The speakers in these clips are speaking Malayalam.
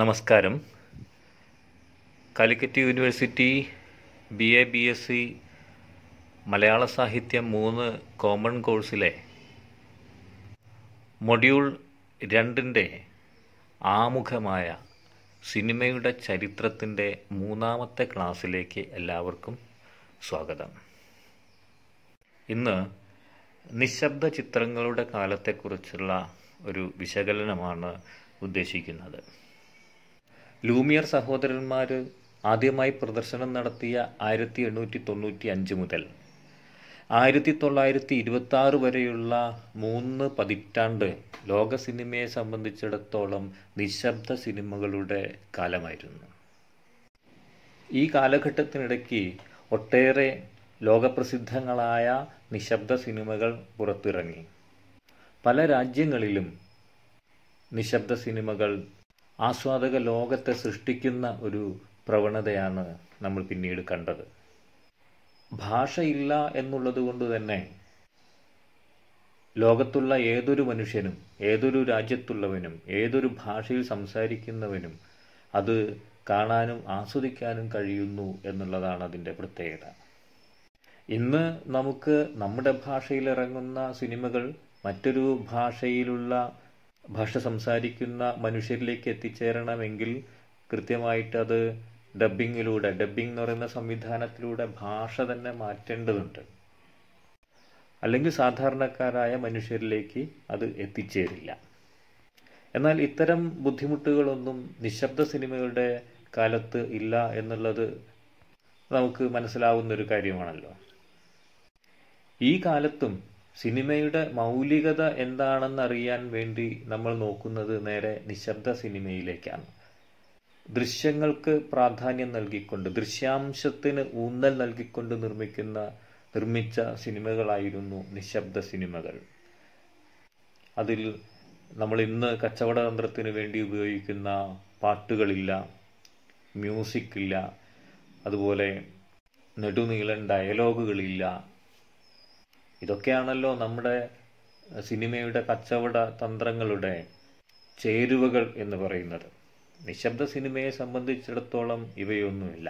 നമസ്കാരം Calicut university B A B S C മലയാള സാഹിത്യം മൂന്ന് കോമൺ കോഴ്സിലെ മൊഡ്യൂൾ രണ്ടിൻ്റെ ആമുഖമായ സിനിമയുടെ ചരിത്രത്തിൻ്റെ മൂന്നാമത്തെ ക്ലാസ്സിലേക്ക് എല്ലാവർക്കും സ്വാഗതം ഇന്ന് നിശബ്ദ ചിത്രങ്ങളുടെ കാലത്തെക്കുറിച്ചുള്ള ഒരു വിശകലനമാണ് ഉദ്ദേശിക്കുന്നത് ലൂമിയർ സഹോദരന്മാർ ആദ്യമായി പ്രദർശനം നടത്തിയ ആയിരത്തി എണ്ണൂറ്റി തൊണ്ണൂറ്റി അഞ്ച് മുതൽ ആയിരത്തി തൊള്ളായിരത്തി ഇരുപത്തി ആറ് വരെയുള്ള മൂന്ന് പതിറ്റാണ്ട് ലോക സിനിമയെ സംബന്ധിച്ചിടത്തോളം നിശബ്ദ സിനിമകളുടെ കാലമായിരുന്നു ഈ കാലഘട്ടത്തിനിടയ്ക്ക് ഒട്ടേറെ ലോകപ്രസിദ്ധങ്ങളായ നിശബ്ദ സിനിമകൾ പുറത്തിറങ്ങി പല രാജ്യങ്ങളിലും നിശബ്ദ സിനിമകൾ ആസ്വാദക ലോകത്തെ സൃഷ്ടിക്കുന്ന ഒരു പ്രവണതയാണ് നമ്മൾ പിന്നീട് കണ്ടത് ഭാഷയില്ല എന്നുള്ളത് കൊണ്ട് തന്നെ ലോകത്തുള്ള ഏതൊരു മനുഷ്യനും ഏതൊരു രാജ്യത്തുള്ളവനും ഏതൊരു ഭാഷയിൽ സംസാരിക്കുന്നവനും അത് കാണാനും ആസ്വദിക്കാനും കഴിയുന്നു എന്നുള്ളതാണ് അതിൻ്റെ പ്രത്യേകത ഇന്ന് നമുക്ക് നമ്മുടെ ഭാഷയിൽ ഇറങ്ങുന്ന സിനിമകൾ മറ്റൊരു ഭാഷയിലുള്ള ഭാഷ സംസാരിക്കുന്ന മനുഷ്യരിലേക്ക് എത്തിച്ചേരണമെങ്കിൽ കൃത്യമായിട്ട് അത് ഡബ്ബിങ്ങിലൂടെ ഡബ്ബിംഗ് എന്ന് പറയുന്ന സംവിധാനത്തിലൂടെ ഭാഷ തന്നെ മാറ്റേണ്ടതുണ്ട് അല്ലെങ്കിൽ സാധാരണക്കാരായ മനുഷ്യരിലേക്ക് അത് എത്തിച്ചേരില്ല എന്നാൽ ഇത്തരം ബുദ്ധിമുട്ടുകളൊന്നും നിശബ്ദ സിനിമകളുടെ കാലത്ത് ഇല്ല എന്നുള്ളത് നമുക്ക് മനസ്സിലാവുന്ന ഒരു കാര്യമാണല്ലോ ഈ കാലത്തും സിനിമയുടെ മൗലികത അറിയാൻ വേണ്ടി നമ്മൾ നോക്കുന്നത് നേരെ നിശബ്ദ സിനിമയിലേക്കാണ് ദൃശ്യങ്ങൾക്ക് പ്രാധാന്യം നൽകിക്കൊണ്ട് ദൃശ്യാംശത്തിന് ഊന്നൽ നൽകിക്കൊണ്ട് നിർമ്മിക്കുന്ന നിർമ്മിച്ച സിനിമകളായിരുന്നു നിശബ്ദ സിനിമകൾ അതിൽ നമ്മൾ ഇന്ന് തന്ത്രത്തിന് വേണ്ടി ഉപയോഗിക്കുന്ന പാട്ടുകളില്ല മ്യൂസിക്കില്ല അതുപോലെ നെടുനീളൻ ഡയലോഗുകളില്ല ഇതൊക്കെയാണല്ലോ നമ്മുടെ സിനിമയുടെ കച്ചവട തന്ത്രങ്ങളുടെ ചേരുവകൾ എന്ന് പറയുന്നത് നിശബ്ദ സിനിമയെ സംബന്ധിച്ചിടത്തോളം ഇവയൊന്നുമില്ല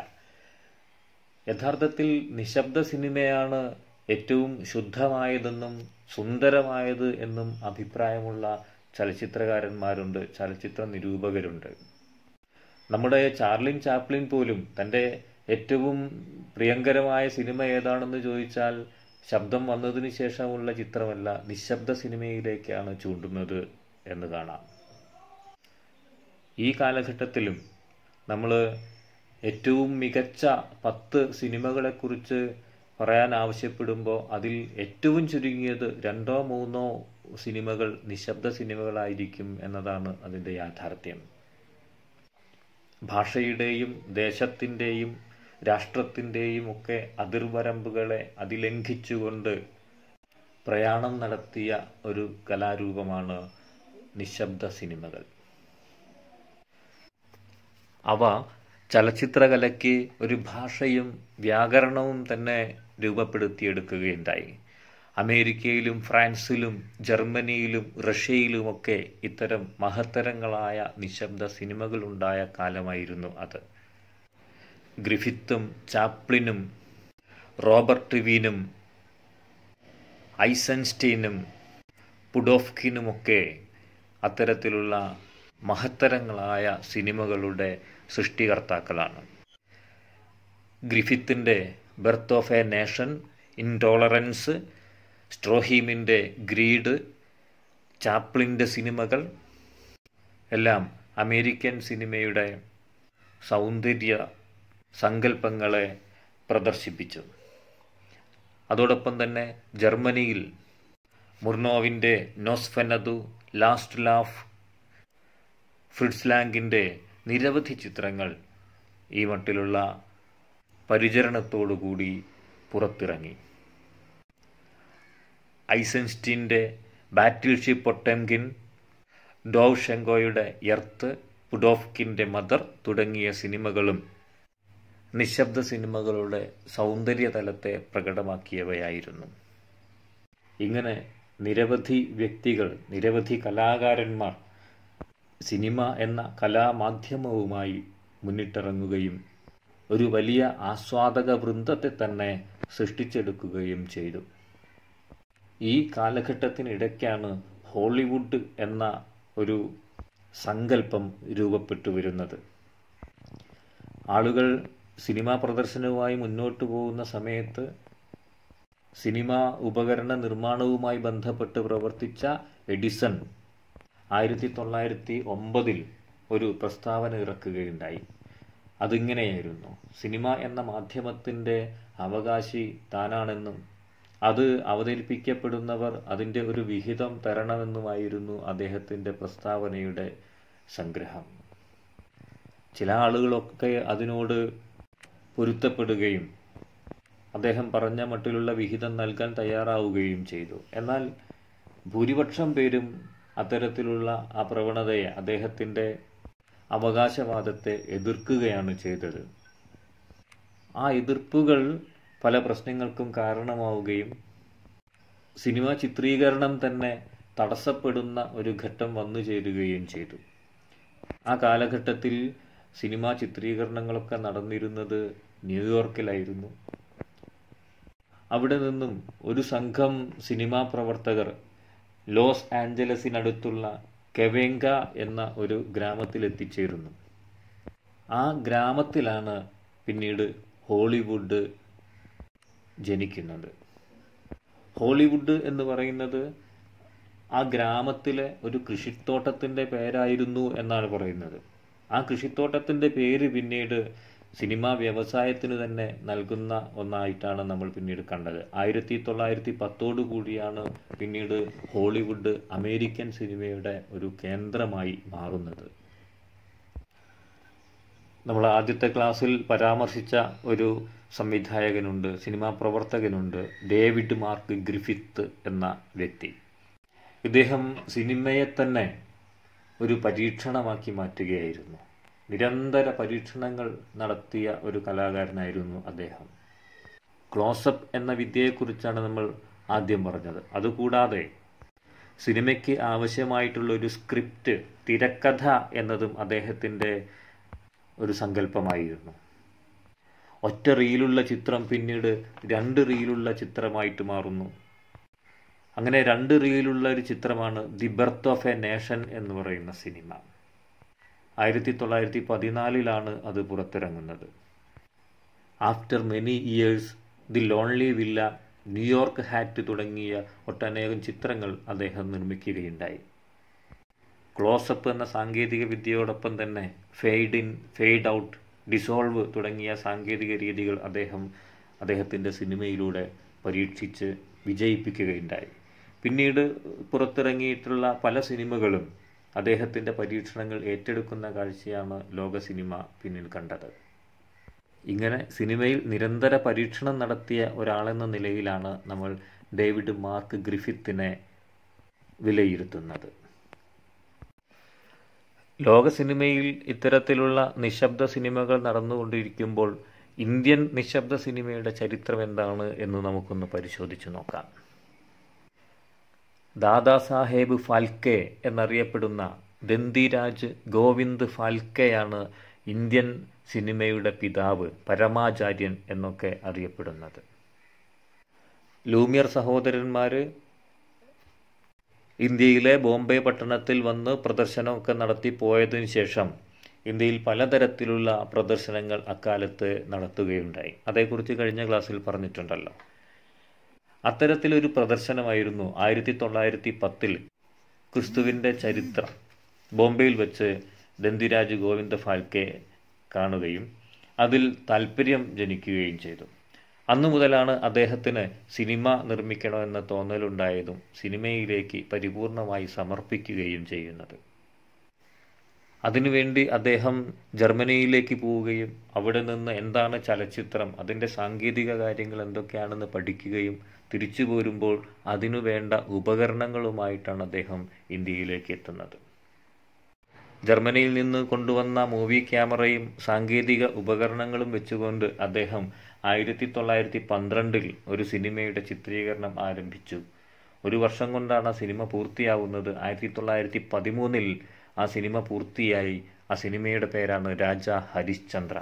യഥാർത്ഥത്തിൽ നിശബ്ദ സിനിമയാണ് ഏറ്റവും ശുദ്ധമായതെന്നും സുന്ദരമായത് എന്നും അഭിപ്രായമുള്ള ചലച്ചിത്രകാരന്മാരുണ്ട് ചലച്ചിത്ര നിരൂപകരുണ്ട് നമ്മുടെ ചാർലിൻ ചാപ്ലിൻ പോലും തൻ്റെ ഏറ്റവും പ്രിയങ്കരമായ സിനിമ ഏതാണെന്ന് ചോദിച്ചാൽ ശബ്ദം വന്നതിന് ശേഷമുള്ള ചിത്രമല്ല നിശബ്ദ സിനിമയിലേക്കാണ് ചൂണ്ടുന്നത് എന്ന് കാണാം ഈ കാലഘട്ടത്തിലും നമ്മൾ ഏറ്റവും മികച്ച പത്ത് സിനിമകളെക്കുറിച്ച് പറയാൻ ആവശ്യപ്പെടുമ്പോൾ അതിൽ ഏറ്റവും ചുരുങ്ങിയത് രണ്ടോ മൂന്നോ സിനിമകൾ നിശബ്ദ സിനിമകളായിരിക്കും എന്നതാണ് അതിൻ്റെ യാഥാർത്ഥ്യം ഭാഷയുടെയും ദേശത്തിൻ്റെയും രാഷ്ട്രത്തിൻ്റെയും ഒക്കെ അതിർവരമ്പുകളെ അതിലംഘിച്ചുകൊണ്ട് പ്രയാണം നടത്തിയ ഒരു കലാരൂപമാണ് നിശബ്ദ സിനിമകൾ അവ ചലച്ചിത്രകലയ്ക്ക് ഒരു ഭാഷയും വ്യാകരണവും തന്നെ രൂപപ്പെടുത്തിയെടുക്കുകയുണ്ടായി അമേരിക്കയിലും ഫ്രാൻസിലും ജർമ്മനിയിലും റഷ്യയിലുമൊക്കെ ഇത്തരം മഹത്തരങ്ങളായ നിശബ്ദ സിനിമകളുണ്ടായ കാലമായിരുന്നു അത് ഗ്രിഫിത്തും ചാപ്ലിനും റോബർട്ട് വീനും ഐസൻസ്റ്റീനും പുഡോഫ്കിനുമൊക്കെ അത്തരത്തിലുള്ള മഹത്തരങ്ങളായ സിനിമകളുടെ സൃഷ്ടികർത്താക്കളാണ് ഗ്രിഫിത്തിൻ്റെ birth of a nation intolerance സ്ട്രോഹീമിൻ്റെ ഗ്രീഡ് ചാപ്ലിൻ്റെ സിനിമകൾ എല്ലാം അമേരിക്കൻ സിനിമയുടെ സൗന്ദര്യ സങ്കല്പങ്ങളെ പ്രദർശിപ്പിച്ചു അതോടൊപ്പം തന്നെ ജർമ്മനിയിൽ മുർണോവിൻ്റെ നോസ്ഫെനതു ലാസ്റ്റ് ലാഫ് ഫ്രിഡ്സ്ലാങ്കിൻ്റെ നിരവധി ചിത്രങ്ങൾ ഈ മട്ടിലുള്ള പരിചരണത്തോടുകൂടി പുറത്തിറങ്ങി ഐസൻസ്റ്റീൻ്റെ ബാറ്റിൽഷിപ്പ് ഒട്ടെങ്കിൻ ഡോവ് ഷെങ്കോയുടെ എർത്ത് പുഡോഫ്കിൻ്റെ മദർ തുടങ്ങിയ സിനിമകളും നിശബ്ദ സിനിമകളുടെ സൗന്ദര്യതലത്തെ പ്രകടമാക്കിയവയായിരുന്നു ഇങ്ങനെ നിരവധി വ്യക്തികൾ നിരവധി കലാകാരന്മാർ സിനിമ എന്ന കലാമാധ്യമവുമായി മുന്നിട്ടിറങ്ങുകയും ഒരു വലിയ ആസ്വാദക വൃന്ദത്തെ തന്നെ സൃഷ്ടിച്ചെടുക്കുകയും ചെയ്തു ഈ കാലഘട്ടത്തിനിടയ്ക്കാണ് ഹോളിവുഡ് എന്ന ഒരു സങ്കല്പം രൂപപ്പെട്ടു വരുന്നത് ആളുകൾ സിനിമാ പ്രദർശനവുമായി മുന്നോട്ട് പോകുന്ന സമയത്ത് സിനിമാ ഉപകരണ നിർമ്മാണവുമായി ബന്ധപ്പെട്ട് പ്രവർത്തിച്ച എഡിസൺ ആയിരത്തി തൊള്ളായിരത്തി ഒമ്പതിൽ ഒരു പ്രസ്താവന ഇറക്കുകയുണ്ടായി അതിങ്ങനെയായിരുന്നു സിനിമ എന്ന മാധ്യമത്തിൻ്റെ അവകാശി താനാണെന്നും അത് അവതരിപ്പിക്കപ്പെടുന്നവർ അതിൻ്റെ ഒരു വിഹിതം തരണമെന്നുമായിരുന്നു അദ്ദേഹത്തിൻ്റെ പ്രസ്താവനയുടെ സംഗ്രഹം ചില ആളുകളൊക്കെ അതിനോട് പൊരുത്തപ്പെടുകയും അദ്ദേഹം പറഞ്ഞ മട്ടിലുള്ള വിഹിതം നൽകാൻ തയ്യാറാവുകയും ചെയ്തു എന്നാൽ ഭൂരിപക്ഷം പേരും അത്തരത്തിലുള്ള ആ പ്രവണതയെ അദ്ദേഹത്തിൻ്റെ അവകാശവാദത്തെ എതിർക്കുകയാണ് ചെയ്തത് ആ എതിർപ്പുകൾ പല പ്രശ്നങ്ങൾക്കും കാരണമാവുകയും സിനിമ ചിത്രീകരണം തന്നെ തടസ്സപ്പെടുന്ന ഒരു ഘട്ടം വന്നു ചേരുകയും ചെയ്തു ആ കാലഘട്ടത്തിൽ സിനിമാ ചിത്രീകരണങ്ങളൊക്കെ നടന്നിരുന്നത് ന്യൂയോർക്കിലായിരുന്നു അവിടെ നിന്നും ഒരു സംഘം സിനിമാ പ്രവർത്തകർ ലോസ് ആഞ്ചലസിനടുത്തുള്ള കെവേങ്ക എന്ന ഒരു ഗ്രാമത്തിൽ എത്തിച്ചേരുന്നു ആ ഗ്രാമത്തിലാണ് പിന്നീട് ഹോളിവുഡ് ജനിക്കുന്നത് ഹോളിവുഡ് എന്ന് പറയുന്നത് ആ ഗ്രാമത്തിലെ ഒരു കൃഷിത്തോട്ടത്തിൻ്റെ പേരായിരുന്നു എന്നാണ് പറയുന്നത് ആ കൃഷിത്തോട്ടത്തിൻ്റെ പേര് പിന്നീട് സിനിമ വ്യവസായത്തിന് തന്നെ നൽകുന്ന ഒന്നായിട്ടാണ് നമ്മൾ പിന്നീട് കണ്ടത് ആയിരത്തി തൊള്ളായിരത്തി പത്തോടു കൂടിയാണ് പിന്നീട് ഹോളിവുഡ് അമേരിക്കൻ സിനിമയുടെ ഒരു കേന്ദ്രമായി മാറുന്നത് നമ്മൾ ആദ്യത്തെ ക്ലാസ്സിൽ പരാമർശിച്ച ഒരു സംവിധായകനുണ്ട് സിനിമാ പ്രവർത്തകനുണ്ട് ഡേവിഡ് മാർക്ക് ഗ്രിഫിത്ത് എന്ന വ്യക്തി ഇദ്ദേഹം സിനിമയെ തന്നെ ഒരു പരീക്ഷണമാക്കി മാറ്റുകയായിരുന്നു നിരന്തര പരീക്ഷണങ്ങൾ നടത്തിയ ഒരു കലാകാരനായിരുന്നു അദ്ദേഹം ക്ലോസപ്പ് എന്ന വിദ്യയെക്കുറിച്ചാണ് നമ്മൾ ആദ്യം പറഞ്ഞത് അതുകൂടാതെ സിനിമയ്ക്ക് ആവശ്യമായിട്ടുള്ള ഒരു സ്ക്രിപ്റ്റ് തിരക്കഥ എന്നതും അദ്ദേഹത്തിൻ്റെ ഒരു സങ്കല്പമായിരുന്നു ഒറ്റ റീലുള്ള ചിത്രം പിന്നീട് രണ്ട് റീലുള്ള ചിത്രമായിട്ട് മാറുന്നു അങ്ങനെ രണ്ട് റീലുള്ള ഒരു ചിത്രമാണ് the birth of a nation എന്ന് പറയുന്ന സിനിമ ആയിരത്തി തൊള്ളായിരത്തി പതിനാലിലാണ് അത് പുറത്തിറങ്ങുന്നത് after many years the lonely villa New York hat തുടങ്ങിയ ഒട്ടനേകം ചിത്രങ്ങൾ അദ്ദേഹം നിർമ്മിക്കുകയുണ്ടായി ക്ലോസപ്പ് എന്ന സാങ്കേതിക വിദ്യയോടൊപ്പം തന്നെ fade in fade out dissolve തുടങ്ങിയ സാങ്കേതിക രീതികൾ അദ്ദേഹം അദ്ദേഹത്തിൻ്റെ സിനിമയിലൂടെ പരീക്ഷിച്ച് വിജയിപ്പിക്കുകയുണ്ടായി പിന്നീട് പുറത്തിറങ്ങിയിട്ടുള്ള പല സിനിമകളും അദ്ദേഹത്തിൻ്റെ പരീക്ഷണങ്ങൾ ഏറ്റെടുക്കുന്ന കാഴ്ചയാണ് ലോക സിനിമ പിന്നിൽ കണ്ടത് ഇങ്ങനെ സിനിമയിൽ നിരന്തര പരീക്ഷണം നടത്തിയ ഒരാളെന്ന നിലയിലാണ് നമ്മൾ ഡേവിഡ് മാർക്ക് ഗ്രിഫിത്തിനെ വിലയിരുത്തുന്നത് ലോക സിനിമയിൽ ഇത്തരത്തിലുള്ള നിശബ്ദ സിനിമകൾ നടന്നുകൊണ്ടിരിക്കുമ്പോൾ ഇന്ത്യൻ നിശബ്ദ സിനിമയുടെ ചരിത്രം എന്താണ് എന്ന് നമുക്കൊന്ന് പരിശോധിച്ചു നോക്കാം ദാദാസാഹേബ് ഫാൽക്കെ എന്നറിയപ്പെടുന്ന ദന്തിരാജ് ഗോവിന്ദ് ഫാൽക്കെയാണ് ഇന്ത്യൻ സിനിമയുടെ പിതാവ് പരമാചാര്യൻ എന്നൊക്കെ അറിയപ്പെടുന്നത് ലൂമിയർ സഹോദരന്മാർ ഇന്ത്യയിലെ ബോംബെ പട്ടണത്തിൽ വന്ന് പ്രദർശനമൊക്കെ നടത്തി പോയതിനു ശേഷം ഇന്ത്യയിൽ പലതരത്തിലുള്ള പ്രദർശനങ്ങൾ അക്കാലത്ത് നടത്തുകയുണ്ടായി അതേക്കുറിച്ച് കഴിഞ്ഞ ക്ലാസ്സിൽ പറഞ്ഞിട്ടുണ്ടല്ലോ അത്തരത്തിലൊരു പ്രദർശനമായിരുന്നു ആയിരത്തി തൊള്ളായിരത്തി പത്തിൽ ക്രിസ്തുവിൻ്റെ ചരിത്രം ബോംബെയിൽ വെച്ച് ദന്തിരാജ് ഗോവിന്ദ ഫാൽക്കെ കാണുകയും അതിൽ താല്പര്യം ജനിക്കുകയും ചെയ്തു അന്നു മുതലാണ് അദ്ദേഹത്തിന് സിനിമ നിർമ്മിക്കണമെന്ന തോന്നലുണ്ടായതും സിനിമയിലേക്ക് പരിപൂർണമായി സമർപ്പിക്കുകയും ചെയ്യുന്നത് അതിനുവേണ്ടി അദ്ദേഹം ജർമ്മനിയിലേക്ക് പോവുകയും അവിടെ നിന്ന് എന്താണ് ചലച്ചിത്രം അതിൻ്റെ സാങ്കേതിക കാര്യങ്ങൾ എന്തൊക്കെയാണെന്ന് പഠിക്കുകയും തിരിച്ചു പോരുമ്പോൾ അതിനു വേണ്ട ഉപകരണങ്ങളുമായിട്ടാണ് അദ്ദേഹം ഇന്ത്യയിലേക്ക് എത്തുന്നത് ജർമ്മനിയിൽ നിന്ന് കൊണ്ടുവന്ന മൂവി ക്യാമറയും സാങ്കേതിക ഉപകരണങ്ങളും വെച്ചുകൊണ്ട് അദ്ദേഹം ആയിരത്തി തൊള്ളായിരത്തി പന്ത്രണ്ടിൽ ഒരു സിനിമയുടെ ചിത്രീകരണം ആരംഭിച്ചു ഒരു വർഷം കൊണ്ടാണ് സിനിമ പൂർത്തിയാവുന്നത് ആയിരത്തി തൊള്ളായിരത്തി പതിമൂന്നിൽ ആ സിനിമ പൂർത്തിയായി ആ സിനിമയുടെ പേരാണ് രാജ ഹരിശ്ചന്ദ്ര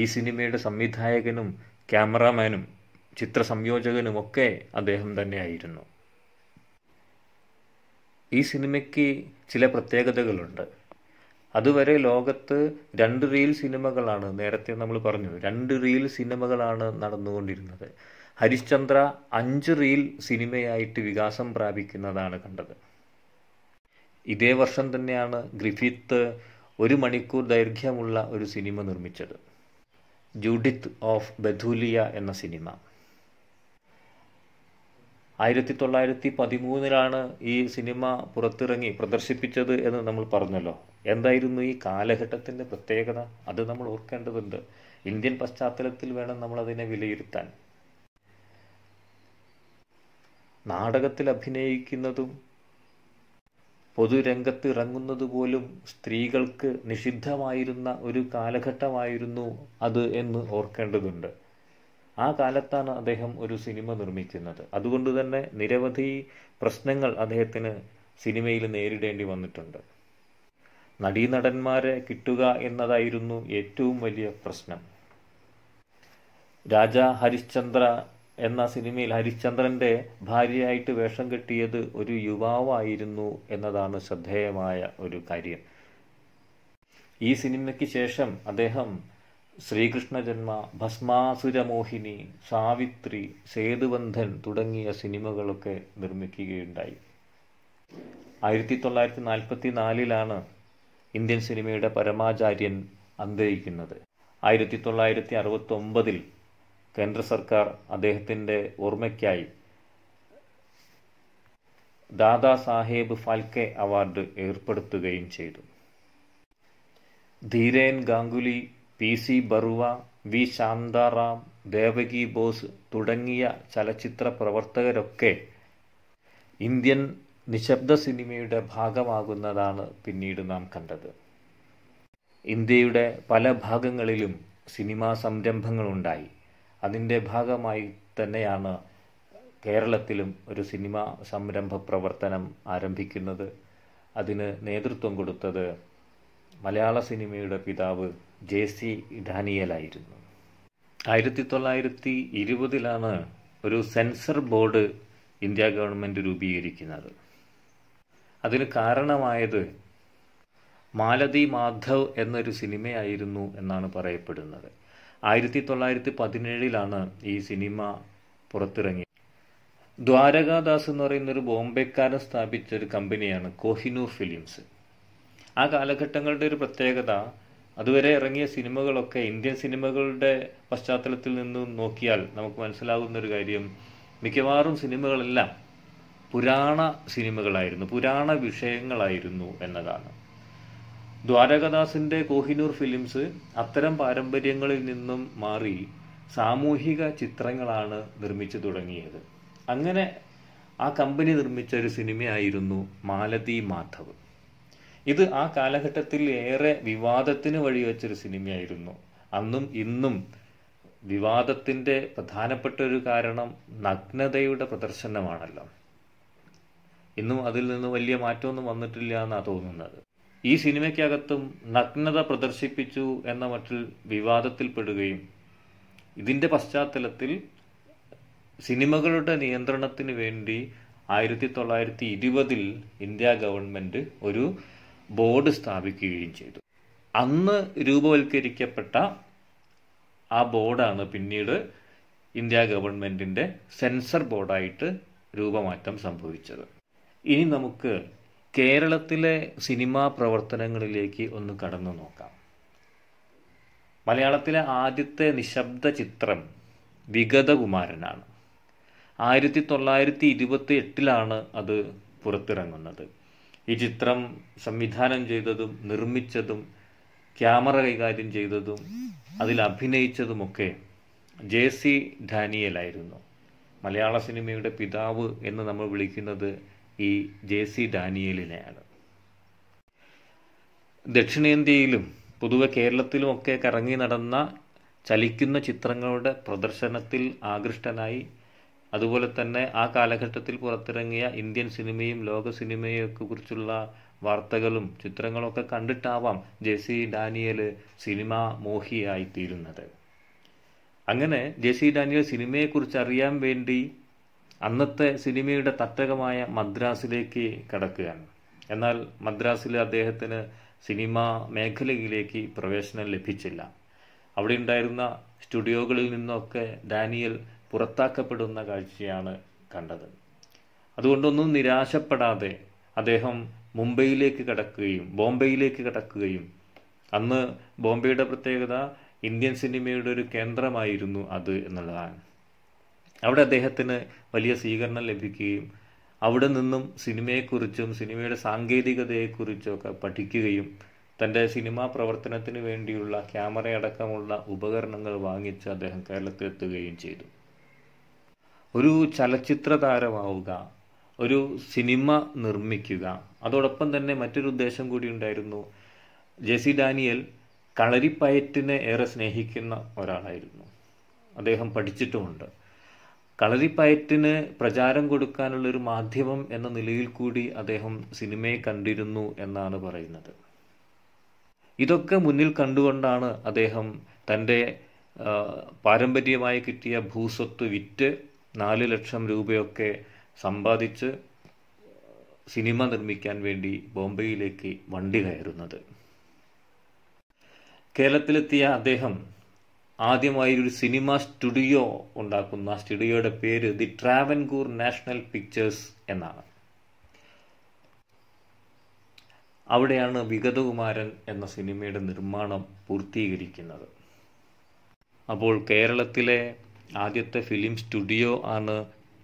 ഈ സിനിമയുടെ സംവിധായകനും ക്യാമറാമാനും ചിത്ര സംയോജകനുമൊക്കെ അദ്ദേഹം തന്നെയായിരുന്നു ഈ സിനിമയ്ക്ക് ചില പ്രത്യേകതകളുണ്ട് അതുവരെ ലോകത്ത് രണ്ട് റീൽ സിനിമകളാണ് നേരത്തെ നമ്മൾ പറഞ്ഞു രണ്ട് റീൽ സിനിമകളാണ് നടന്നുകൊണ്ടിരുന്നത് ഹരിശ്ചന്ദ്ര അഞ്ച് റീൽ സിനിമയായിട്ട് വികാസം പ്രാപിക്കുന്നതാണ് കണ്ടത് ഇതേ വർഷം തന്നെയാണ് ഗ്രിഫിത്ത് ഒരു മണിക്കൂർ ദൈർഘ്യമുള്ള ഒരു സിനിമ നിർമ്മിച്ചത് ജൂഡിത്ത് ഓഫ് ബഥൂലിയ എന്ന സിനിമ ആയിരത്തി തൊള്ളായിരത്തി പതിമൂന്നിലാണ് ഈ സിനിമ പുറത്തിറങ്ങി പ്രദർശിപ്പിച്ചത് എന്ന് നമ്മൾ പറഞ്ഞല്ലോ എന്തായിരുന്നു ഈ കാലഘട്ടത്തിൻ്റെ പ്രത്യേകത അത് നമ്മൾ ഓർക്കേണ്ടതുണ്ട് ഇന്ത്യൻ പശ്ചാത്തലത്തിൽ വേണം നമ്മൾ അതിനെ വിലയിരുത്താൻ നാടകത്തിൽ അഭിനയിക്കുന്നതും പൊതുരംഗത്ത് ഇറങ്ങുന്നത് പോലും സ്ത്രീകൾക്ക് നിഷിദ്ധമായിരുന്ന ഒരു കാലഘട്ടമായിരുന്നു അത് എന്ന് ഓർക്കേണ്ടതുണ്ട് ആ കാലത്താണ് അദ്ദേഹം ഒരു സിനിമ നിർമ്മിക്കുന്നത് അതുകൊണ്ട് തന്നെ നിരവധി പ്രശ്നങ്ങൾ അദ്ദേഹത്തിന് സിനിമയിൽ നേരിടേണ്ടി വന്നിട്ടുണ്ട് നടീനടന്മാരെ കിട്ടുക എന്നതായിരുന്നു ഏറ്റവും വലിയ പ്രശ്നം രാജ ഹരിശ്ചന്ദ്ര എന്ന സിനിമയിൽ ഹരിശ്ചന്ദ്രൻ്റെ ഭാര്യയായിട്ട് വേഷം കെട്ടിയത് ഒരു യുവാവായിരുന്നു എന്നതാണ് ശ്രദ്ധേയമായ ഒരു കാര്യം ഈ സിനിമയ്ക്ക് ശേഷം അദ്ദേഹം ശ്രീകൃഷ്ണ ജന്മ ഭസ്മാസുരമോഹിനി സാവിത്രി സേതുബന്ധൻ തുടങ്ങിയ സിനിമകളൊക്കെ നിർമ്മിക്കുകയുണ്ടായി ആയിരത്തി തൊള്ളായിരത്തി നാൽപ്പത്തി നാലിലാണ് ഇന്ത്യൻ സിനിമയുടെ പരമാചാര്യൻ അന്തരിക്കുന്നത് ആയിരത്തി തൊള്ളായിരത്തി ഒമ്പതിൽ കേന്ദ്ര സർക്കാർ അദ്ദേഹത്തിൻ്റെ ഓർമ്മയ്ക്കായി ദാദാ സാഹേബ് ഫാൽക്കെ അവാർഡ് ഏർപ്പെടുത്തുകയും ചെയ്തു Dhiren Ganguly P C Barua V Shantaram Devaki Bose തുടങ്ങിയ ചലച്ചിത്ര പ്രവർത്തകരൊക്കെ ഇന്ത്യൻ നിശബ്ദ സിനിമയുടെ ഭാഗമാകുന്നതാണ് പിന്നീട് നാം കണ്ടത് ഇന്ത്യയുടെ പല ഭാഗങ്ങളിലും സിനിമാ സംരംഭങ്ങളുണ്ടായി അതിൻ്റെ ഭാഗമായി തന്നെയാണ് കേരളത്തിലും ഒരു സിനിമ സംരംഭ പ്രവർത്തനം ആരംഭിക്കുന്നത് അതിന് നേതൃത്വം കൊടുത്തത് മലയാള സിനിമയുടെ പിതാവ് ജെ സി ഡാനിയലായിരുന്നു ആയിരത്തി തൊള്ളായിരത്തി ഇരുപതിലാണ് ഒരു സെൻസർ ബോർഡ് ഇന്ത്യ ഗവൺമെൻറ് രൂപീകരിക്കുന്നത് അതിന് കാരണമായത് മാലതി മാധവ് എന്നൊരു സിനിമയായിരുന്നു എന്നാണ് പറയപ്പെടുന്നത് ആയിരത്തി തൊള്ളായിരത്തി പതിനേഴിലാണ് ഈ സിനിമ പുറത്തിറങ്ങി ദ്വാരകാദാസ് എന്ന് പറയുന്ന ഒരു ബോംബെക്കാരൻ സ്ഥാപിച്ച ഒരു കമ്പനിയാണ് കോഹിനൂർ ഫിലിംസ് ആ കാലഘട്ടങ്ങളുടെ ഒരു പ്രത്യേകത അതുവരെ ഇറങ്ങിയ സിനിമകളൊക്കെ ഇന്ത്യൻ സിനിമകളുടെ പശ്ചാത്തലത്തിൽ നിന്നും നോക്കിയാൽ നമുക്ക് മനസ്സിലാകുന്ന ഒരു കാര്യം മിക്കവാറും സിനിമകളെല്ലാം പുരാണ സിനിമകളായിരുന്നു പുരാണ വിഷയങ്ങളായിരുന്നു എന്നതാണ് ദ്വാരകദാസിൻ്റെ കോഹിനൂർ ഫിലിംസ് അത്തരം പാരമ്പര്യങ്ങളിൽ നിന്നും മാറി സാമൂഹിക ചിത്രങ്ങളാണ് നിർമ്മിച്ചു തുടങ്ങിയത് അങ്ങനെ ആ കമ്പനി നിർമ്മിച്ച ഒരു സിനിമയായിരുന്നു മാലതി മാധവ് ഇത് ആ കാലഘട്ടത്തിൽ ഏറെ വിവാദത്തിന് വഴിവെച്ചൊരു സിനിമയായിരുന്നു അന്നും ഇന്നും വിവാദത്തിൻ്റെ പ്രധാനപ്പെട്ട ഒരു കാരണം നഗ്നതയുടെ പ്രദർശനമാണല്ലോ ഇന്നും അതിൽ നിന്ന് വലിയ മാറ്റമൊന്നും വന്നിട്ടില്ല എന്നാണ് തോന്നുന്നത് ഈ സിനിമയ്ക്കകത്തും നഗ്നത പ്രദർശിപ്പിച്ചു എന്ന മട്ടിൽ വിവാദത്തിൽപ്പെടുകയും ഇതിൻ്റെ പശ്ചാത്തലത്തിൽ സിനിമകളുടെ നിയന്ത്രണത്തിന് വേണ്ടി ആയിരത്തി തൊള്ളായിരത്തി ഇരുപതിൽ ഇന്ത്യ ഗവൺമെൻറ് ഒരു ബോർഡ് സ്ഥാപിക്കുകയും ചെയ്തു അന്ന് രൂപവൽക്കരിക്കപ്പെട്ട ആ ബോർഡാണ് പിന്നീട് ഇന്ത്യ ഗവൺമെൻറ്റിൻ്റെ സെൻസർ ബോർഡായിട്ട് രൂപമാറ്റം സംഭവിച്ചത് ഇനി നമുക്ക് കേരളത്തിലെ സിനിമാ പ്രവർത്തനങ്ങളിലേക്ക് ഒന്ന് കടന്നു നോക്കാം മലയാളത്തിലെ ആദ്യത്തെ നിശബ്ദ ചിത്രം വിഗതകുമാരനാണ് ആയിരത്തി തൊള്ളായിരത്തി ഇരുപത്തി എട്ടിലാണ് അത് പുറത്തിറങ്ങുന്നത് ഈ ചിത്രം സംവിധാനം ചെയ്തതും നിർമ്മിച്ചതും ക്യാമറ കൈകാര്യം ചെയ്തതും അതിൽ അഭിനയിച്ചതുമൊക്കെ ജെ സി ഡാനിയലായിരുന്നു മലയാള സിനിമയുടെ പിതാവ് എന്ന് നമ്മൾ വിളിക്കുന്നത് ഈ ജെ സി ഡാനിയലിനെയാണ് ദക്ഷിണേന്ത്യയിലും പൊതുവെ കേരളത്തിലുമൊക്കെ കറങ്ങി നടന്ന ചലിക്കുന്ന ചിത്രങ്ങളുടെ പ്രദർശനത്തിൽ ആകൃഷ്ടനായി അതുപോലെ തന്നെ ആ കാലഘട്ടത്തിൽ പുറത്തിറങ്ങിയ ഇന്ത്യൻ സിനിമയും ലോക സിനിമയൊക്കെ കുറിച്ചുള്ള വാർത്തകളും ചിത്രങ്ങളൊക്കെ കണ്ടിട്ടാവാം ജെ സി ഡാനിയൽ സിനിമ മോഹിയായിത്തീരുന്നത് അങ്ങനെ ജെ സി ഡാനിയൽ സിനിമയെക്കുറിച്ച് അറിയാൻ വേണ്ടി അന്നത്തെ സിനിമയുടെ തട്ടകമായ മദ്രാസിലേക്ക് കടക്കുകയാണ് എന്നാൽ മദ്രാസിൽ അദ്ദേഹത്തിന് സിനിമ മേഖലയിലേക്ക് പ്രവേശനം ലഭിച്ചില്ല അവിടെ ഉണ്ടായിരുന്ന സ്റ്റുഡിയോകളിൽ നിന്നൊക്കെ ഡാനിയൽ പുറത്താക്കപ്പെടുന്ന കാഴ്ചയാണ് കണ്ടത് അതുകൊണ്ടൊന്നും നിരാശപ്പെടാതെ അദ്ദേഹം മുംബൈയിലേക്ക് കടക്കുകയും ബോംബെയിലേക്ക് കടക്കുകയും അന്ന് ബോംബെയുടെ പ്രത്യേകത ഇന്ത്യൻ സിനിമയുടെ ഒരു കേന്ദ്രമായിരുന്നു അത് എന്നുള്ളതാണ് അവിടെ അദ്ദേഹത്തിന് വലിയ സ്വീകരണം ലഭിക്കുകയും അവിടെ നിന്നും സിനിമയെക്കുറിച്ചും സിനിമയുടെ സാങ്കേതികതയെക്കുറിച്ചുമൊക്കെ പഠിക്കുകയും തൻ്റെ സിനിമാ പ്രവർത്തനത്തിന് വേണ്ടിയുള്ള ക്യാമറയടക്കമുള്ള ഉപകരണങ്ങൾ വാങ്ങിച്ച് അദ്ദേഹം കേരളത്തിലെത്തുകയും ചെയ്തു ഒരു ചലച്ചിത്ര താരമാവുക ഒരു സിനിമ നിർമ്മിക്കുക അതോടൊപ്പം തന്നെ മറ്റൊരു ഉദ്ദേശം കൂടി ഉണ്ടായിരുന്നു ജെസി ഡാനിയൽ കളരിപ്പയറ്റിനെ ഏറെ സ്നേഹിക്കുന്ന ഒരാളായിരുന്നു അദ്ദേഹം പഠിച്ചിട്ടുമുണ്ട് കളരിപ്പയറ്റിന് പ്രചാരം കൊടുക്കാനുള്ള ഒരു മാധ്യമം എന്ന നിലയിൽ കൂടി അദ്ദേഹം സിനിമയെ കണ്ടിരുന്നു എന്നാണ് പറയുന്നത് ഇതൊക്കെ മുന്നിൽ കണ്ടുകൊണ്ടാണ് അദ്ദേഹം തൻ്റെ പാരമ്പര്യമായി കിട്ടിയ ഭൂസ്വത്ത് വിറ്റ് നാല് ലക്ഷം രൂപയൊക്കെ സമ്പാദിച്ച് സിനിമ നിർമ്മിക്കാൻ വേണ്ടി ബോംബെയിലേക്ക് വണ്ടി കയറുന്നത് കേരളത്തിലെത്തിയ അദ്ദേഹം ആദ്യമായി ഒരു സിനിമ സ്റ്റുഡിയോ ഉണ്ടാക്കുന്ന സ്റ്റുഡിയോയുടെ പേര് ദി ട്രാവൻകൂർ നാഷണൽ പിക്ചേഴ്സ് എന്നാണ് അവിടെയാണ് വിഗതകുമാരൻ എന്ന സിനിമയുടെ നിർമ്മാണം പൂർത്തീകരിക്കുന്നത് അപ്പോൾ കേരളത്തിലെ ആദ്യത്തെ ഫിലിം സ്റ്റുഡിയോ ആണ്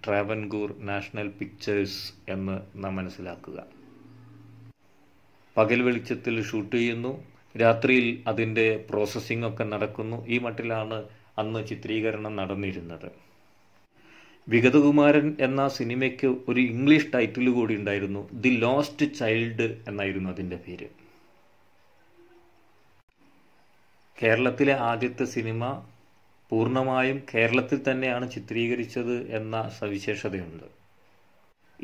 ട്രാവൻകൂർ നാഷണൽ പിക്ചേഴ്സ് എന്ന് നാം മനസ്സിലാക്കുക പകൽ വെളിച്ചത്തിൽ ഷൂട്ട് ചെയ്യുന്നു രാത്രിയിൽ അതിൻ്റെ പ്രോസസ്സിംഗ് ഒക്കെ നടക്കുന്നു ഈ മട്ടിലാണ് അന്ന് ചിത്രീകരണം നടന്നിരുന്നത് വിഗതകുമാരൻ എന്ന സിനിമയ്ക്ക് ഒരു ഇംഗ്ലീഷ് ടൈറ്റിൽ കൂടി ഉണ്ടായിരുന്നു ദി ലോസ്റ്റ് ചൈൽഡ് എന്നായിരുന്നു അതിൻ്റെ പേര് കേരളത്തിലെ ആദ്യത്തെ സിനിമ പൂർണ്ണമായും കേരളത്തിൽ തന്നെയാണ് ചിത്രീകരിച്ചത് എന്ന സവിശേഷതയുണ്ട്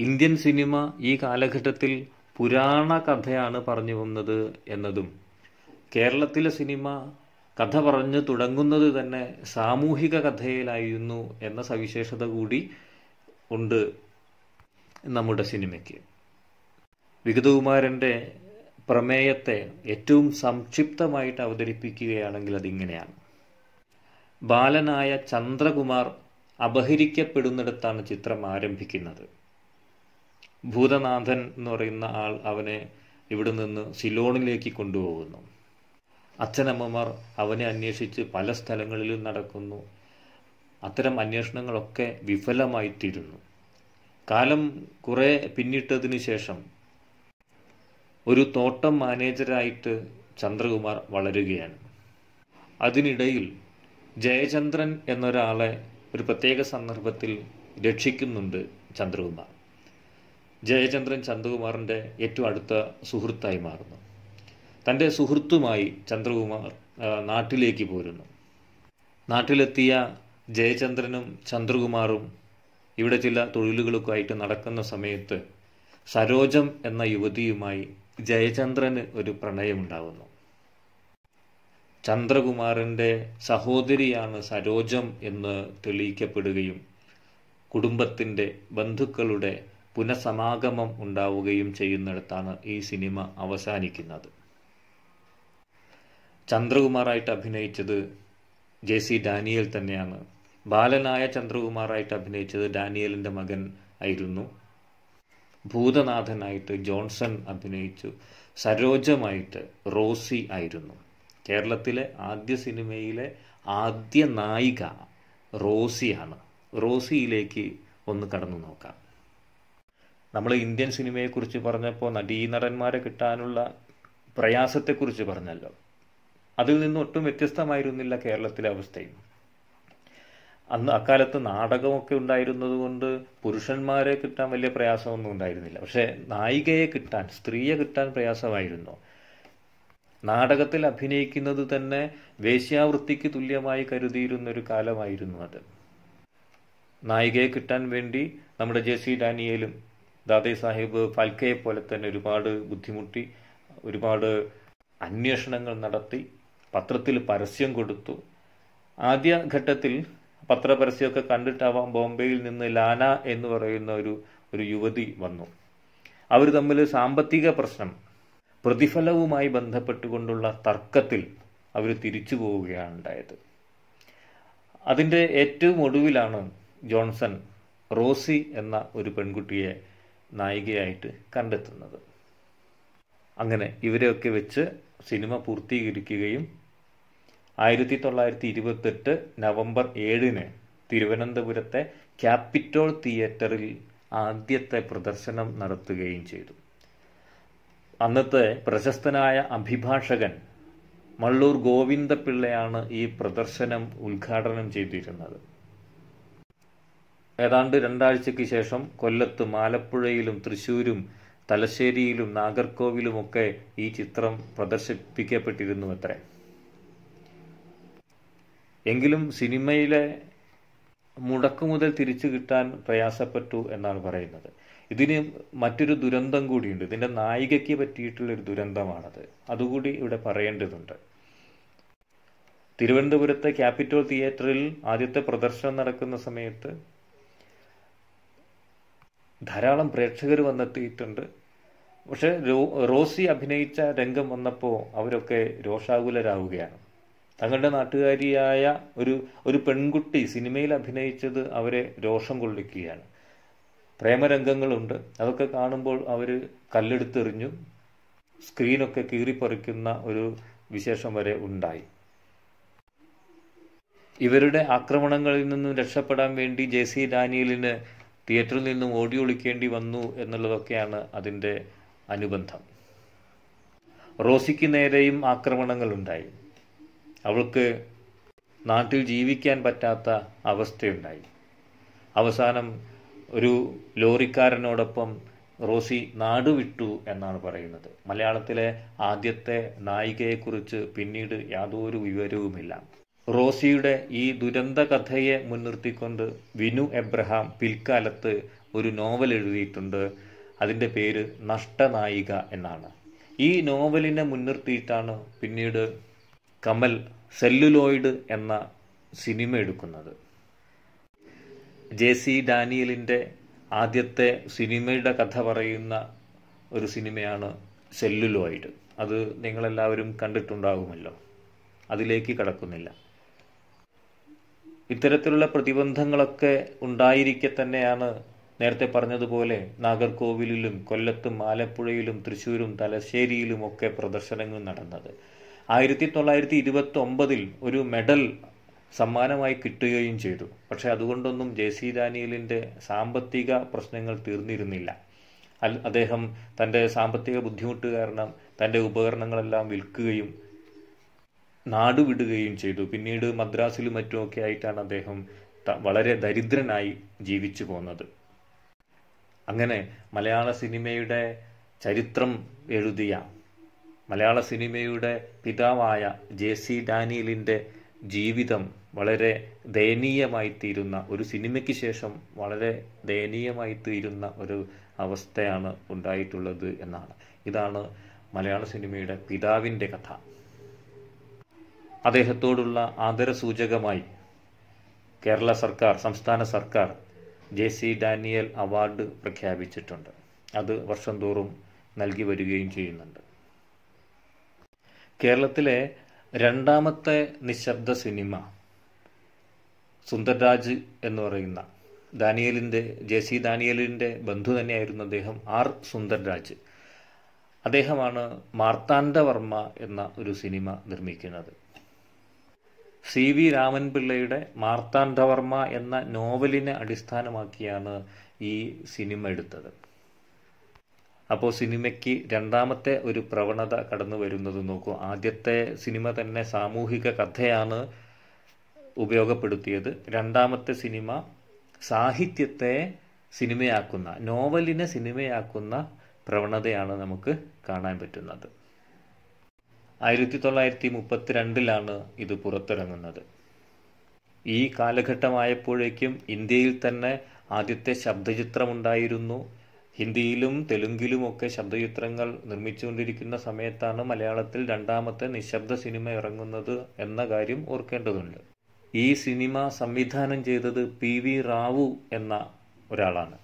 ഇന്ത്യൻ സിനിമ ഈ കാലഘട്ടത്തിൽ പുരാണ കഥയാണ് പറഞ്ഞു വന്നത് എന്നതും കേരളത്തിലെ സിനിമ കഥ പറഞ്ഞു തുടങ്ങുന്നത് തന്നെ സാമൂഹിക കഥയിലായിരുന്നു എന്ന സവിശേഷത കൂടി ഉണ്ട് നമ്മുടെ സിനിമയ്ക്ക് വികതകുമാരൻ്റെ പ്രമേയത്തെ ഏറ്റവും സംക്ഷിപ്തമായിട്ട് അവതരിപ്പിക്കുകയാണെങ്കിൽ അതിങ്ങനെയാണ് ബാലനായ ചന്ദ്രകുമാർ അപഹരിക്കപ്പെടുന്നിടത്താണ് ചിത്രം ആരംഭിക്കുന്നത് ഭൂതനാഥൻ എന്ന് പറയുന്ന ആൾ അവനെ ഇവിടെ നിന്ന് സിലോണിലേക്ക് കൊണ്ടുപോകുന്നു അച്ഛനമ്മമാർ അവനെ അന്വേഷിച്ച് പല സ്ഥലങ്ങളിലും നടക്കുന്നു അത്തരം അന്വേഷണങ്ങളൊക്കെ വിഫലമായിത്തീരുന്നു കാലം കുറേ പിന്നിട്ടതിന് ശേഷം ഒരു തോട്ടം മാനേജരായിട്ട് ചന്ദ്രകുമാർ വളരുകയാണ് അതിനിടയിൽ ജയചന്ദ്രൻ എന്നൊരാളെ ഒരു പ്രത്യേക സന്ദർഭത്തിൽ രക്ഷിക്കുന്നുണ്ട് ചന്ദ്രകുമാർ ജയചന്ദ്രൻ ചന്ദ്രകുമാറിൻ്റെ ഏറ്റവും അടുത്ത സുഹൃത്തായി മാറുന്നു തൻ്റെ സുഹൃത്തുമായി ചന്ദ്രകുമാർ നാട്ടിലേക്ക് പോരുന്നു നാട്ടിലെത്തിയ ജയചന്ദ്രനും ചന്ദ്രകുമാറും ഇവിടെ ചില തൊഴിലുകൾക്കായിട്ട് നടക്കുന്ന സമയത്ത് സരോജം എന്ന യുവതിയുമായി ജയചന്ദ്രന് ഒരു പ്രണയമുണ്ടാകുന്നു ചന്ദ്രകുമാറിൻ്റെ സഹോദരിയാണ് സരോജം എന്ന് തെളിയിക്കപ്പെടുകയും കുടുംബത്തിൻ്റെ ബന്ധുക്കളുടെ പുനഃസമാഗമം ഉണ്ടാവുകയും ചെയ്യുന്നിടത്താണ് ഈ സിനിമ അവസാനിക്കുന്നത് ചന്ദ്രകുമാറായിട്ട് അഭിനയിച്ചത് ജെ സി ഡാനിയൽ തന്നെയാണ് ബാലനായ ചന്ദ്രകുമാറായിട്ട് അഭിനയിച്ചത് ഡാനിയലിൻ്റെ മകൻ ആയിരുന്നു ഭൂതനാഥനായിട്ട് ജോൺസൺ അഭിനയിച്ചു സരോജമായിട്ട് റോസി ആയിരുന്നു കേരളത്തിലെ ആദ്യ സിനിമയിലെ ആദ്യ നായിക റോസിയാണ് റോസിയിലേക്ക് ഒന്ന് കടന്നു നോക്കാം നമ്മൾ ഇന്ത്യൻ സിനിമയെക്കുറിച്ച് പറഞ്ഞപ്പോൾ നടീനടന്മാരെ കിട്ടാനുള്ള പ്രയാസത്തെക്കുറിച്ച് പറഞ്ഞല്ലോ അതിൽ നിന്ന് ഒട്ടും വ്യത്യസ്തമായിരുന്നില്ല കേരളത്തിലെ അവസ്ഥയും അന്ന് അക്കാലത്ത് നാടകമൊക്കെ ഉണ്ടായിരുന്നത് കൊണ്ട് പുരുഷന്മാരെ കിട്ടാൻ വലിയ പ്രയാസമൊന്നും ഉണ്ടായിരുന്നില്ല പക്ഷേ നായികയെ കിട്ടാൻ സ്ത്രീയെ കിട്ടാൻ പ്രയാസമായിരുന്നു നാടകത്തിൽ അഭിനയിക്കുന്നത് തന്നെ വേശ്യാവൃത്തിക്ക് തുല്യമായി കരുതിയിരുന്ന ഒരു കാലമായിരുന്നു അത് നായികയെ കിട്ടാൻ വേണ്ടി നമ്മുടെ ജെ സി ഡാനിയേലും ദാദേ സാഹിബ് ഫാൽക്കയെ പോലെ തന്നെ ഒരുപാട് ബുദ്ധിമുട്ടി ഒരുപാട് അന്വേഷണങ്ങൾ നടത്തി പത്രത്തിൽ പരസ്യം കൊടുത്തു ആദ്യ ഘട്ടത്തിൽ പത്രപരസ്യമൊക്കെ കണ്ടിട്ടാവാം ബോംബെയിൽ നിന്ന് ലാന എന്ന് പറയുന്ന ഒരു ഒരു യുവതി വന്നു അവർ തമ്മിൽ സാമ്പത്തിക പ്രശ്നം പ്രതിഫലവുമായി ബന്ധപ്പെട്ടുകൊണ്ടുള്ള തർക്കത്തിൽ അവർ തിരിച്ചു പോവുകയാണ് ഉണ്ടായത് അതിൻ്റെ ഏറ്റവും ഒടുവിലാണ് ജോൺസൺ റോസി എന്ന ഒരു പെൺകുട്ടിയെ നായികയായിട്ട് കണ്ടെത്തുന്നത് അങ്ങനെ ഇവരെയൊക്കെ വെച്ച് സിനിമ പൂർത്തീകരിക്കുകയും ആയിരത്തി തൊള്ളായിരത്തി ഇരുപത്തെട്ട് നവംബർ ഏഴിന് തിരുവനന്തപുരത്തെ ക്യാപിറ്റോൾ തിയേറ്ററിൽ ആദ്യത്തെ പ്രദർശനം നടത്തുകയും ചെയ്തു അന്നത്തെ പ്രശസ്തനായ അഭിഭാഷകൻ മള്ളൂർ ഗോവിന്ദപിള്ളയാണ് ഈ പ്രദർശനം ഉദ്ഘാടനം ചെയ്തിരുന്നത് ഏതാണ്ട് രണ്ടാഴ്ചയ്ക്ക് ശേഷം കൊല്ലത്ത് ആലപ്പുഴയിലും തൃശൂരും തലശ്ശേരിയിലും നാഗർകോവിലുമൊക്കെ ഈ ചിത്രം പ്രദർശിപ്പിക്കപ്പെട്ടിരുന്നു അത്രേ എങ്കിലും സിനിമയിലെ മുതൽ തിരിച്ചു കിട്ടാൻ പ്രയാസപ്പെട്ടു എന്നാണ് പറയുന്നത് ഇതിന് മറ്റൊരു ദുരന്തം കൂടിയുണ്ട് ഇതിൻ്റെ നായികയ്ക്ക് പറ്റിയിട്ടുള്ളൊരു ദുരന്തമാണത് അതുകൂടി ഇവിടെ പറയേണ്ടതുണ്ട് തിരുവനന്തപുരത്തെ ക്യാപിറ്റോൾ തിയേറ്ററിൽ ആദ്യത്തെ പ്രദർശനം നടക്കുന്ന സമയത്ത് ധാരാളം പ്രേക്ഷകർ വന്നെത്തിയിട്ടുണ്ട് പക്ഷെ റോസി അഭിനയിച്ച രംഗം വന്നപ്പോൾ അവരൊക്കെ രോഷാകുലരാകുകയാണ് തങ്ങളുടെ നാട്ടുകാരിയായ ഒരു ഒരു പെൺകുട്ടി സിനിമയിൽ അഭിനയിച്ചത് അവരെ രോഷം കൊള്ളിക്കുകയാണ് പ്രേമരംഗങ്ങളുണ്ട് അതൊക്കെ കാണുമ്പോൾ അവർ കല്ലെടുത്തെറിഞ്ഞു സ്ക്രീനൊക്കെ കീറിപ്പറിക്കുന്ന ഒരു വിശേഷം വരെ ഉണ്ടായി ഇവരുടെ ആക്രമണങ്ങളിൽ നിന്നും രക്ഷപ്പെടാൻ വേണ്ടി ജെ സി ഡാനിയലിന് തിയേറ്ററിൽ നിന്നും ഓടി ഒളിക്കേണ്ടി വന്നു എന്നുള്ളതൊക്കെയാണ് അതിൻ്റെ അനുബന്ധം റോസിക്ക് നേരെയും ആക്രമണങ്ങളുണ്ടായി അവൾക്ക് നാട്ടിൽ ജീവിക്കാൻ പറ്റാത്ത അവസ്ഥയുണ്ടായി അവസാനം ഒരു ലോറിക്കാരനോടൊപ്പം റോസി നാടുവിട്ടു എന്നാണ് പറയുന്നത് മലയാളത്തിലെ ആദ്യത്തെ നായികയെക്കുറിച്ച് പിന്നീട് യാതൊരു വിവരവുമില്ല റോസിയുടെ ഈ ദുരന്ത കഥയെ മുൻനിർത്തിക്കൊണ്ട് വിനു എബ്രഹാം പിൽക്കാലത്ത് ഒരു നോവൽ എഴുതിയിട്ടുണ്ട് അതിൻ്റെ പേര് നഷ്ടനായിക എന്നാണ് ഈ നോവലിനെ മുൻനിർത്തിയിട്ടാണ് പിന്നീട് കമൽ സെല്ലുലോയിഡ് എന്ന സിനിമ എടുക്കുന്നത് ജെ സി ഡാനിയലിൻ്റെ ആദ്യത്തെ സിനിമയുടെ കഥ പറയുന്ന ഒരു സിനിമയാണ് സെല്ലുലോയിഡ് അത് നിങ്ങളെല്ലാവരും കണ്ടിട്ടുണ്ടാകുമല്ലോ അതിലേക്ക് കടക്കുന്നില്ല ഇത്തരത്തിലുള്ള പ്രതിബന്ധങ്ങളൊക്കെ ഉണ്ടായിരിക്കെ തന്നെയാണ് നേരത്തെ പറഞ്ഞതുപോലെ നാഗർകോവിലിലും കൊല്ലത്തും ആലപ്പുഴയിലും തൃശ്ശൂരും തലശ്ശേരിയിലുമൊക്കെ പ്രദർശനങ്ങൾ നടന്നത് ആയിരത്തി തൊള്ളായിരത്തി ഇരുപത്തി ഒമ്പതിൽ ഒരു മെഡൽ സമ്മാനമായി കിട്ടുകയും ചെയ്തു പക്ഷേ അതുകൊണ്ടൊന്നും ജെ സി ഡാനിയലിൻ്റെ സാമ്പത്തിക പ്രശ്നങ്ങൾ തീർന്നിരുന്നില്ല അദ്ദേഹം തൻ്റെ സാമ്പത്തിക ബുദ്ധിമുട്ട് കാരണം തൻ്റെ ഉപകരണങ്ങളെല്ലാം വിൽക്കുകയും നാടുവിടുകയും ചെയ്തു പിന്നീട് മദ്രാസിലും മറ്റുമൊക്കെ ആയിട്ടാണ് അദ്ദേഹം വളരെ ദരിദ്രനായി ജീവിച്ചു പോന്നത് അങ്ങനെ മലയാള സിനിമയുടെ ചരിത്രം എഴുതിയ മലയാള സിനിമയുടെ പിതാവായ ജെ സി ഡാനിയലിൻ്റെ ജീവിതം വളരെ ദയനീയമായി തീരുന്ന ഒരു സിനിമയ്ക്ക് ശേഷം വളരെ ദയനീയമായി തീരുന്ന ഒരു അവസ്ഥയാണ് ഉണ്ടായിട്ടുള്ളത് എന്നാണ് ഇതാണ് മലയാള സിനിമയുടെ പിതാവിൻ്റെ കഥ അദ്ദേഹത്തോടുള്ള ആദരസൂചകമായി കേരള സർക്കാർ സംസ്ഥാന സർക്കാർ ജെ സി ഡാനിയൽ അവാർഡ് പ്രഖ്യാപിച്ചിട്ടുണ്ട് അത് വർഷം തോറും നൽകി വരികയും ചെയ്യുന്നുണ്ട് കേരളത്തിലെ രണ്ടാമത്തെ നിശബ്ദ സിനിമ സുന്ദർരാജ് എന്ന് പറയുന്ന ദാനിയലിൻ്റെ ജെ സി ദാനിയലിൻ്റെ ബന്ധു തന്നെയായിരുന്നു അദ്ദേഹം ആർ സുന്ദർരാജ് അദ്ദേഹമാണ് മാർത്താണ്ഡവർമ്മ എന്ന ഒരു സിനിമ നിർമ്മിക്കുന്നത് സി വി രാമൻപിള്ളയുടെ മാർത്താണ്ഡവർമ്മ എന്ന നോവലിനെ അടിസ്ഥാനമാക്കിയാണ് ഈ സിനിമ എടുത്തത് അപ്പോൾ സിനിമയ്ക്ക് രണ്ടാമത്തെ ഒരു പ്രവണത കടന്നു വരുന്നത് നോക്കൂ ആദ്യത്തെ സിനിമ തന്നെ സാമൂഹിക കഥയാണ് ഉപയോഗപ്പെടുത്തിയത് രണ്ടാമത്തെ സിനിമ സാഹിത്യത്തെ സിനിമയാക്കുന്ന നോവലിനെ സിനിമയാക്കുന്ന പ്രവണതയാണ് നമുക്ക് കാണാൻ പറ്റുന്നത് ആയിരത്തി തൊള്ളായിരത്തി മുപ്പത്തിരണ്ടിലാണ് ഇത് പുറത്തിറങ്ങുന്നത് ഈ കാലഘട്ടമായപ്പോഴേക്കും ഇന്ത്യയിൽ തന്നെ ആദ്യത്തെ ശബ്ദചിത്രമുണ്ടായിരുന്നു ഹിന്ദിയിലും തെലുങ്കിലുമൊക്കെ ശബ്ദചിത്രങ്ങൾ നിർമ്മിച്ചുകൊണ്ടിരിക്കുന്ന സമയത്താണ് മലയാളത്തിൽ രണ്ടാമത്തെ നിശബ്ദ സിനിമ ഇറങ്ങുന്നത് എന്ന കാര്യം ഓർക്കേണ്ടതുണ്ട് ഈ സിനിമ സംവിധാനം ചെയ്തത് പി വി റാവു എന്ന ഒരാളാണ്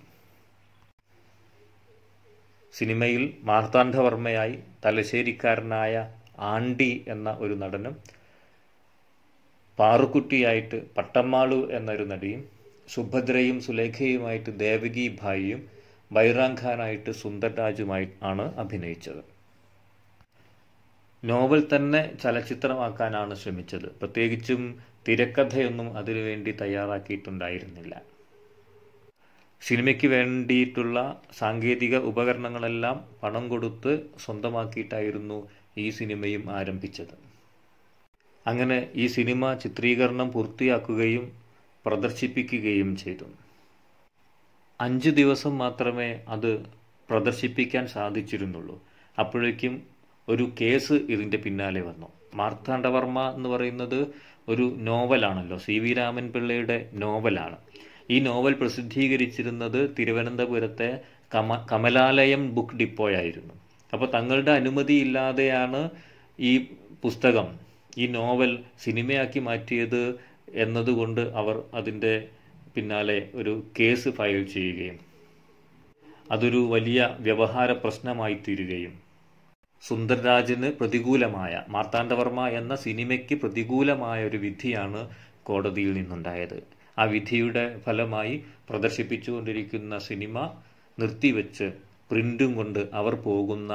സിനിമയിൽ മാർത്താണ്ഡവർമ്മയായി തലശ്ശേരിക്കാരനായ ആണ്ടി എന്ന ഒരു നടനും പാറുക്കുട്ടിയായിട്ട് പട്ടമ്മാളു എന്നൊരു നടിയും സുഭദ്രയും സുലേഖയുമായിട്ട് ദേവകി ഭായിയും ബൈറാം ഖാനായിട്ട് സുന്ദർ രാജുമായി ആണ് അഭിനയിച്ചത് നോവൽ തന്നെ ചലച്ചിത്രമാക്കാനാണ് ശ്രമിച്ചത് പ്രത്യേകിച്ചും തിരക്കഥയൊന്നും അതിനുവേണ്ടി തയ്യാറാക്കിയിട്ടുണ്ടായിരുന്നില്ല സിനിമയ്ക്ക് വേണ്ടിയിട്ടുള്ള സാങ്കേതിക ഉപകരണങ്ങളെല്ലാം പണം കൊടുത്ത് സ്വന്തമാക്കിയിട്ടായിരുന്നു ഈ സിനിമയും ആരംഭിച്ചത് അങ്ങനെ ഈ സിനിമ ചിത്രീകരണം പൂർത്തിയാക്കുകയും പ്രദർശിപ്പിക്കുകയും ചെയ്തു അഞ്ച് ദിവസം മാത്രമേ അത് പ്രദർശിപ്പിക്കാൻ സാധിച്ചിരുന്നുള്ളൂ അപ്പോഴേക്കും ഒരു കേസ് ഇതിൻ്റെ പിന്നാലെ വന്നു മാർത്താണ്ഡവർമ്മ എന്ന് പറയുന്നത് ഒരു നോവലാണല്ലോ സി വി രാമൻ പിള്ളയുടെ നോവലാണ് ഈ നോവൽ പ്രസിദ്ധീകരിച്ചിരുന്നത് തിരുവനന്തപുരത്തെ കമ കമലാലയം ബുക്ക് ഡിപ്പോയായിരുന്നു അപ്പോൾ തങ്ങളുടെ അനുമതിയില്ലാതെയാണ് ഈ പുസ്തകം ഈ നോവൽ സിനിമയാക്കി മാറ്റിയത് എന്നതുകൊണ്ട് അവർ അതിൻ്റെ പിന്നാലെ ഒരു കേസ് ഫയൽ ചെയ്യുകയും അതൊരു വലിയ വ്യവഹാര പ്രശ്നമായി തീരുകയും സുന്ദർരാജന് പ്രതികൂലമായ മാർത്താണ്ഡവർമ്മ എന്ന സിനിമയ്ക്ക് പ്രതികൂലമായ ഒരു വിധിയാണ് കോടതിയിൽ നിന്നുണ്ടായത് ആ വിധിയുടെ ഫലമായി പ്രദർശിപ്പിച്ചുകൊണ്ടിരിക്കുന്ന സിനിമ നിർത്തിവെച്ച് പ്രിന്റും കൊണ്ട് അവർ പോകുന്ന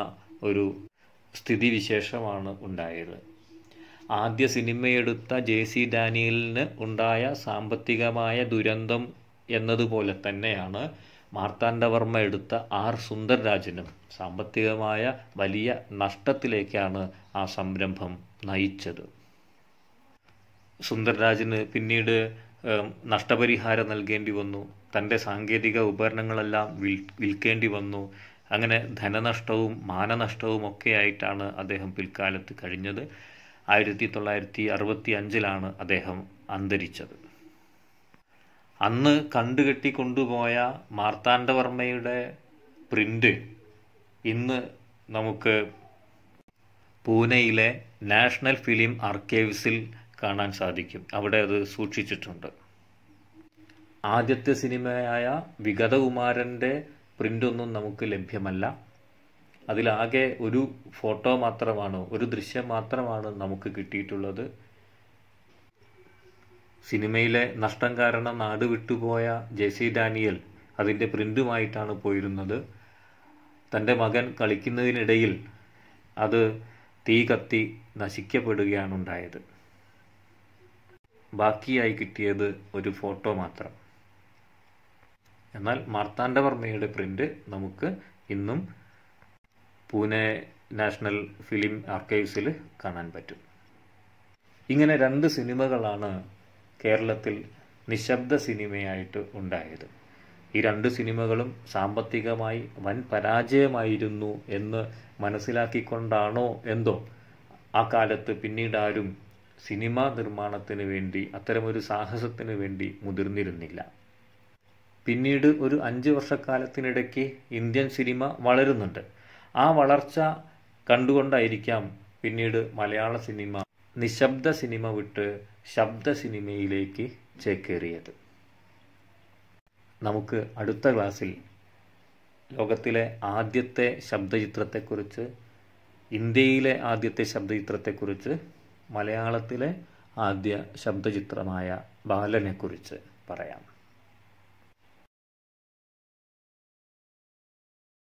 ഒരു സ്ഥിതിവിശേഷമാണ് ഉണ്ടായത് ആദ്യ സിനിമയെടുത്ത ജെ സി ഡാനിയലിന് ഉണ്ടായ സാമ്പത്തികമായ ദുരന്തം എന്നതുപോലെ തന്നെയാണ് മാർത്താണ്ഡവർമ്മ എടുത്ത ആർ സുന്ദർരാജനും സാമ്പത്തികമായ വലിയ നഷ്ടത്തിലേക്കാണ് ആ സംരംഭം നയിച്ചത് സുന്ദർരാജന് പിന്നീട് നഷ്ടപരിഹാരം നൽകേണ്ടി വന്നു തൻ്റെ സാങ്കേതിക ഉപകരണങ്ങളെല്ലാം വിൽ വിൽക്കേണ്ടി വന്നു അങ്ങനെ ധനനഷ്ടവും മാനനഷ്ടവും ഒക്കെ ആയിട്ടാണ് അദ്ദേഹം പിൽക്കാലത്ത് കഴിഞ്ഞത് ആയിരത്തി തൊള്ളായിരത്തി അറുപത്തി അഞ്ചിലാണ് അദ്ദേഹം അന്തരിച്ചത് അന്ന് കണ്ടുകെട്ടി കൊണ്ടുപോയ മാർത്താണ്ഡവർമ്മയുടെ പ്രിൻ്റ് ഇന്ന് നമുക്ക് പൂനെയിലെ നാഷണൽ ഫിലിം ആർക്കൈവ്സിൽ കാണാൻ സാധിക്കും അവിടെ അത് സൂക്ഷിച്ചിട്ടുണ്ട് ആദ്യത്തെ സിനിമയായ വിഗതകുമാരൻ്റെ പ്രിൻ്റൊന്നും നമുക്ക് ലഭ്യമല്ല അതിലാകെ ഒരു ഫോട്ടോ മാത്രമാണ് ഒരു ദൃശ്യം മാത്രമാണ് നമുക്ക് കിട്ടിയിട്ടുള്ളത് സിനിമയിലെ നഷ്ടം കാരണം നാട് വിട്ടുപോയ ജെ സി ഡാനിയൽ അതിൻ്റെ പ്രിൻറ്റുമായിട്ടാണ് പോയിരുന്നത് തൻ്റെ മകൻ കളിക്കുന്നതിനിടയിൽ അത് തീ കത്തി നശിക്കപ്പെടുകയാണ് ഉണ്ടായത് ബാക്കിയായി കിട്ടിയത് ഒരു ഫോട്ടോ മാത്രം എന്നാൽ മാർത്താണ്ഡവർമ്മയുടെ പ്രിൻ്റ് നമുക്ക് ഇന്നും പൂനെ നാഷണൽ ഫിലിം ആർക്കൈവ്സിൽ കാണാൻ പറ്റും ഇങ്ങനെ രണ്ട് സിനിമകളാണ് കേരളത്തിൽ നിശബ്ദ സിനിമയായിട്ട് ഉണ്ടായത് ഈ രണ്ട് സിനിമകളും സാമ്പത്തികമായി വൻ പരാജയമായിരുന്നു എന്ന് മനസ്സിലാക്കിക്കൊണ്ടാണോ എന്തോ ആ കാലത്ത് പിന്നീടാരും സിനിമാ നിർമ്മാണത്തിന് വേണ്ടി അത്തരമൊരു സാഹസത്തിന് വേണ്ടി മുതിർന്നിരുന്നില്ല പിന്നീട് ഒരു അഞ്ച് വർഷക്കാലത്തിനിടയ്ക്ക് ഇന്ത്യൻ സിനിമ വളരുന്നുണ്ട് ആ വളർച്ച കണ്ടുകൊണ്ടായിരിക്കാം പിന്നീട് മലയാള സിനിമ നിശബ്ദ സിനിമ വിട്ട് ശബ്ദ സിനിമയിലേക്ക് ചേക്കേറിയത് നമുക്ക് അടുത്ത ക്ലാസ്സിൽ ലോകത്തിലെ ആദ്യത്തെ ശബ്ദചിത്രത്തെക്കുറിച്ച് ഇന്ത്യയിലെ ആദ്യത്തെ ശബ്ദചിത്രത്തെക്കുറിച്ച് മലയാളത്തിലെ ആദ്യ ശബ്ദചിത്രമായ ബാലനെക്കുറിച്ച് പറയാം